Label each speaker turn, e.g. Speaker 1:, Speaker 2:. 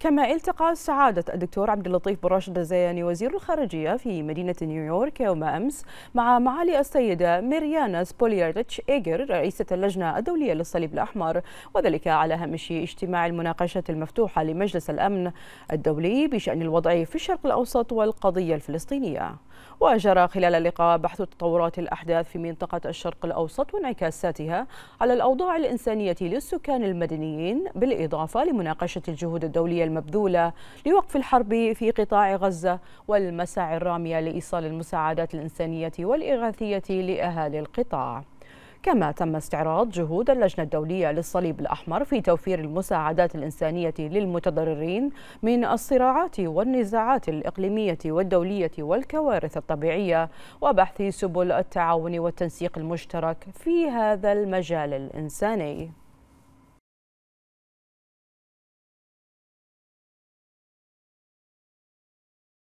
Speaker 1: كما التقى سعادة الدكتور عبد اللطيف بن راشد الزياني وزير الخارجية في مدينة نيويورك يوم أمس مع معالي السيدة ميريانا سبولياريتش إيجر رئيسة اللجنة الدولية للصليب الأحمر وذلك على هامش اجتماع المناقشة المفتوحة لمجلس الأمن الدولي بشأن الوضع في الشرق الأوسط والقضية الفلسطينية وجرى خلال اللقاء بحث تطورات الأحداث في منطقة الشرق الأوسط وانعكاساتها على الأوضاع الإنسانية للسكان المدنيين بالإضافة لمناقشة الجهود الدولية المبذولة لوقف الحرب في قطاع غزة والمساعي الرامية لإيصال المساعدات الإنسانية والإغاثية لأهالي القطاع كما تم استعراض جهود اللجنة الدولية للصليب الأحمر في توفير المساعدات الإنسانية للمتضررين من الصراعات والنزاعات الإقليمية والدولية والكوارث الطبيعية وبحث سبل التعاون والتنسيق المشترك في هذا المجال الإنساني